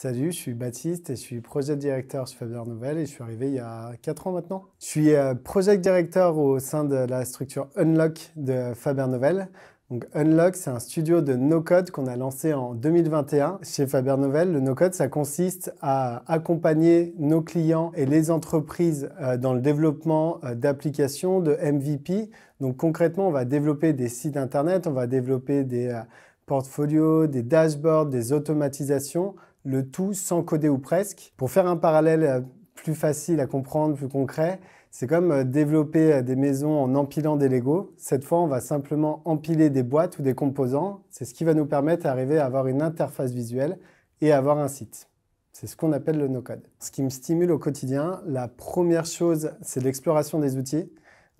Salut, je suis Baptiste et je suis project directeur chez Faber Nouvelle et je suis arrivé il y a 4 ans maintenant. Je suis euh, project directeur au sein de la structure Unlock de Faber Nouvelle. Unlock, c'est un studio de no-code qu'on a lancé en 2021 chez Faber Nouvelle. Le no-code, ça consiste à accompagner nos clients et les entreprises euh, dans le développement euh, d'applications, de MVP. Donc concrètement, on va développer des sites internet, on va développer des portfolios, des dashboards, des automatisations le tout sans coder ou presque. Pour faire un parallèle euh, plus facile à comprendre, plus concret, c'est comme euh, développer euh, des maisons en empilant des Lego. Cette fois, on va simplement empiler des boîtes ou des composants. C'est ce qui va nous permettre d'arriver à avoir une interface visuelle et avoir un site. C'est ce qu'on appelle le no-code. Ce qui me stimule au quotidien, la première chose, c'est l'exploration des outils.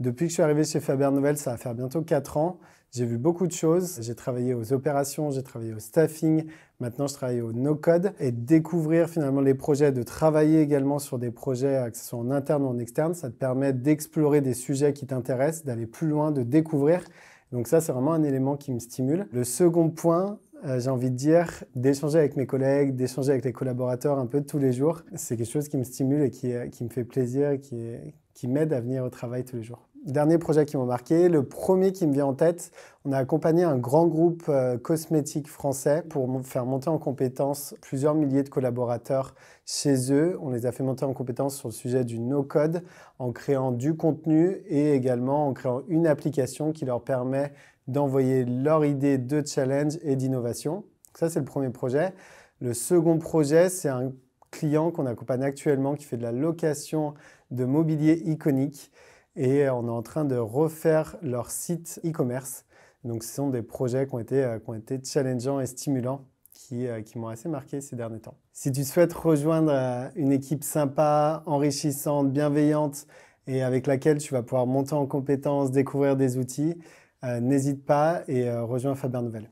Depuis que je suis arrivé chez Faber Nouvelle, ça va faire bientôt 4 ans. J'ai vu beaucoup de choses. J'ai travaillé aux opérations, j'ai travaillé au staffing. Maintenant, je travaille au no-code et découvrir finalement les projets, de travailler également sur des projets, euh, que ce soit en interne ou en externe, ça te permet d'explorer des sujets qui t'intéressent, d'aller plus loin, de découvrir. Donc ça, c'est vraiment un élément qui me stimule. Le second point, euh, j'ai envie de dire, d'échanger avec mes collègues, d'échanger avec les collaborateurs un peu tous les jours. C'est quelque chose qui me stimule et qui, euh, me fait plaisir, qui, qui m'aide à venir au travail tous les jours. Dernier projet qui m'a marqué, le premier qui me vient en tête, on a accompagné un grand groupe euh, cosmétique français pour faire monter en compétence plusieurs milliers de collaborateurs chez eux. On les a fait monter en compétence sur le sujet du no-code en créant du contenu et également en créant une application qui leur permet d'envoyer leur idée de challenge et d'innovation. Ça, c'est le premier projet. Le second projet, c'est un client qu'on accompagne actuellement qui fait de la location de mobilier iconique et on est en train de refaire leur site e-commerce. Donc ce sont des projets qui ont été, euh, qui ont été challengeants et stimulants qui, euh, qui m'ont assez marqué ces derniers temps. Si tu souhaites rejoindre euh, une équipe sympa, enrichissante, bienveillante et avec laquelle tu vas pouvoir monter en compétences, découvrir des outils, euh, n'hésite pas et euh, rejoins Faber Nouvelle.